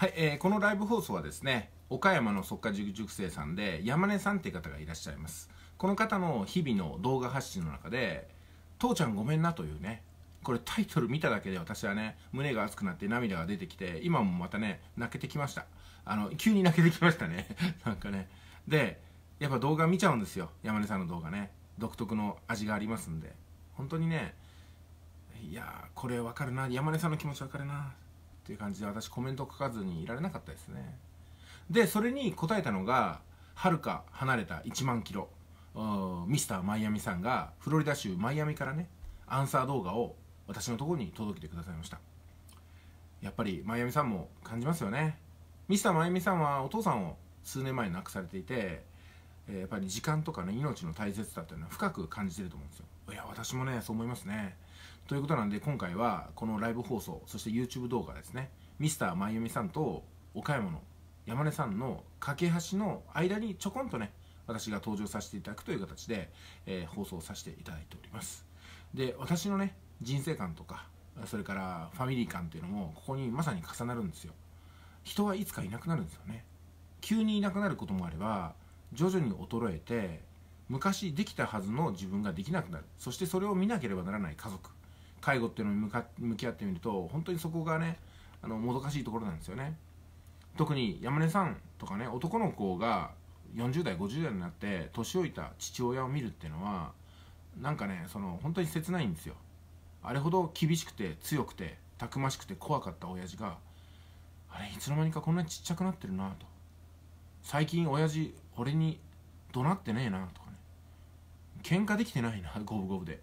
はい、えー、このライブ放送はですね、岡山の即家塾生さんで山根さんっていう方がいらっしゃいます。この方の日々の動画発信の中で、父ちゃんごめんなというね、これタイトル見ただけで私はね、胸が熱くなって涙が出てきて、今もまたね、泣けてきました。あの、急に泣けてきましたね。なんかね。で、やっぱ動画見ちゃうんですよ。山根さんの動画ね。独特の味がありますんで。本当にね、いやこれわかるな。山根さんの気持ちわかるな。ていう感じで私コメント書かずにいられなかったですねでそれに答えたのがはるか離れた1万キロミスターマイアミさんがフロリダ州マイアミからねアンサー動画を私のところに届けてくださいましたやっぱりマイアミさんも感じますよねミスターマイアミさんはお父さんを数年前に亡くされていてやっぱり時間とかね命の大切さっていうのは深く感じてると思うんですよいや私もねそう思いますねということなんで今回はこのライブ放送そして YouTube 動画ですねミスターまゆみさんと岡山の山根さんの架け橋の間にちょこんとね私が登場させていただくという形で、えー、放送させていただいておりますで私のね人生観とかそれからファミリー観というのもここにまさに重なるんですよ人はいつかいなくなるんですよね急にいなくなることもあれば徐々に衰えて昔できたはずの自分ができなくなるそしてそれを見なければならない家族介護っていうのに向か向き合ってみると本当にそこがねあのもどかしいところなんですよね特に山根さんとかね男の子が40代50代になって年老いた父親を見るっていうのはなんかねその本当に切ないんですよあれほど厳しくて強くてたくましくて怖かった親父があれいつの間にかこんなにちっちゃくなってるなと最近親父俺に怒鳴ってねえなとかね喧嘩できてないな五分五分で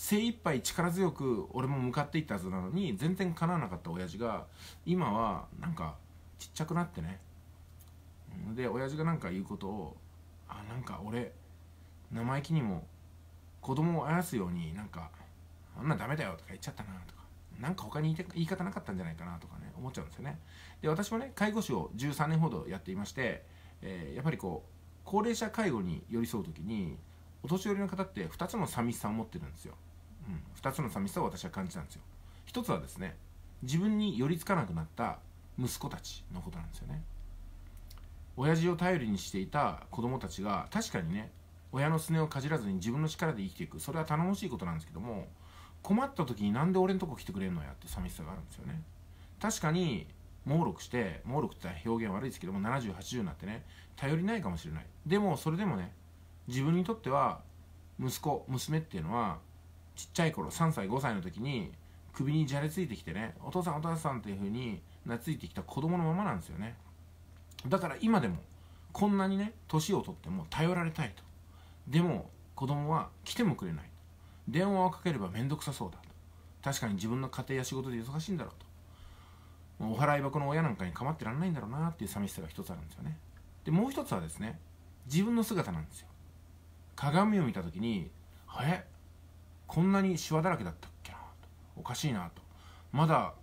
精一杯力強く俺も向かっていったはずなのに全然叶わなかった親父が今はなんかちっちゃくなってねで親父が何か言うことをあなんか俺生意気にも子供をあやすようになんかあんなダメだよとか言っちゃったなとかなんか他に言い方なかったんじゃないかなとかね思っちゃうんですよねで私もね介護士を13年ほどやっていまして、えー、やっぱりこう高齢者介護に寄り添う時にお年寄りの方って2つの寂しさを持ってるんですようん、2つの寂しさを私は感じたんですよ一つはですね自分に寄りつかなくなった息子たちのことなんですよね親父を頼りにしていた子供たちが確かにね親のすねをかじらずに自分の力で生きていくそれは頼もしいことなんですけども困った時に何で俺のとこ来てくれるのやって寂しさがあるんですよね確かに猛録して猛録って表現悪いですけども7080になってね頼りないかもしれないでもそれでもね自分にとっては息子娘っていうのはちっちゃい頃3歳5歳の時に首にじゃれついてきてねお父さんお父さんっていう風に懐いてきた子供のままなんですよねだから今でもこんなにね年を取っても頼られたいとでも子供は来てもくれない電話をかければ面倒くさそうだと確かに自分の家庭や仕事で忙しいんだろうとお払い箱の親なんかに構ってらんないんだろうなっていう寂しさが一つあるんですよねでもう一つはですね自分の姿なんですよ鏡を見た時に「えこんなにシワだらけだったっけなおかしいなとまだ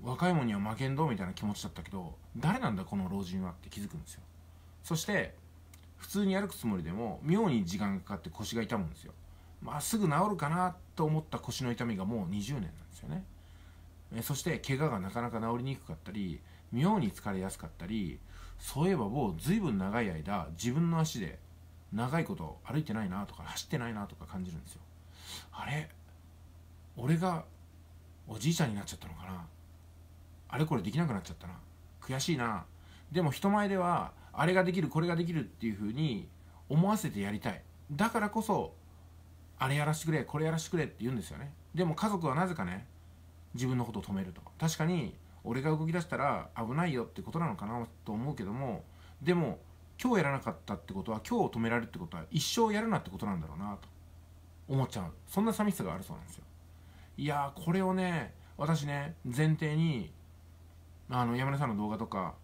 若いもんには負けんどみたいな気持ちだったけど誰なんだこの老人はって気づくんですよそして普通に歩くつもりでも妙に時間がかかって腰が痛むんですよまあすぐ治るかなと思った腰の痛みがもう20年なんですよねえそして怪我がなかなか治りにくかったり妙に疲れやすかったりそういえばもう随分長い間自分の足で長いこと歩いてないなとか走ってないなとか感じるんですよあれ俺がおじいちゃんになっちゃったのかなあれこれできなくなっちゃったな悔しいなでも人前ではあれができるこれができるっていうふうに思わせてやりたいだからこそあれやらしてくれこれやらしてくれって言うんですよねでも家族はなぜかね自分のことを止めると確かに俺が動き出したら危ないよってことなのかなと思うけどもでも今日やらなかったってことは今日を止められるってことは一生やるなってことなんだろうなと思っちゃうそんな寂しさがあるそうなんですよいやこれをね私ね前提にあの山根さんの動画とか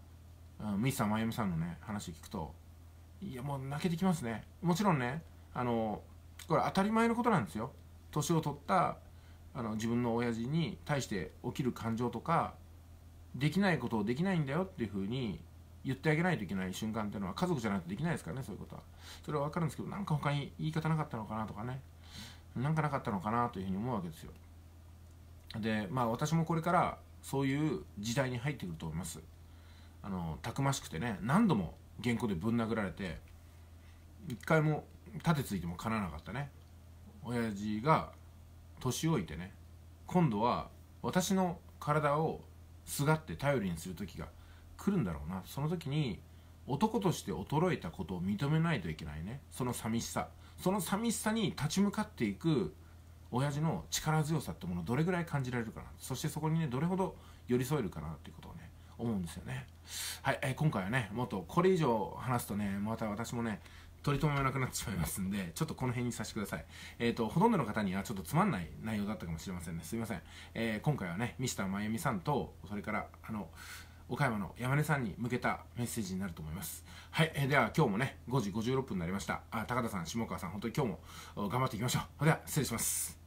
ミスさんまゆみさんのね話聞くといやもう泣けてきますねもちろんねあのこれ当たり前のことなんですよ年を取ったあの自分の親父に対して起きる感情とかできないことをできないんだよっていうふうに言ってあげないといけない瞬間っていうのは家族じゃないとできないですからねそういうことはそれは分かるんですけどなんか他に言い方なかったのかなとかねなんかなかったのかなというふうに思うわけですよでまあ私もこれからそういう時代に入ってくると思いますあのたくましくてね何度も原稿でぶん殴られて一回も盾ついてもかなわなかったね親父が年老いてね今度は私の体をすがって頼りにする時が来るんだろうなその時に男として衰えたことを認めないといけないねその寂しさその寂しさに立ち向かっていく親父の力強さってものをどれぐらい感じられるかなそしてそこにねどれほど寄り添えるかなっていうことをね思うんですよねはい、えー、今回はねもっとこれ以上話すとねまた私もね取り留めなくなってしまいますんで、ちょっとこの辺にさせてください。えっ、ー、と、ほとんどの方にはちょっとつまんない内容だったかもしれませんね。すいません。えー、今回はね、ミスターまゆみさんと、それから、あの、岡山の山根さんに向けたメッセージになると思います。はい、えー、では今日もね、5時56分になりました。あ高田さん、下川さん、本当に今日も頑張っていきましょう。それでは失礼します。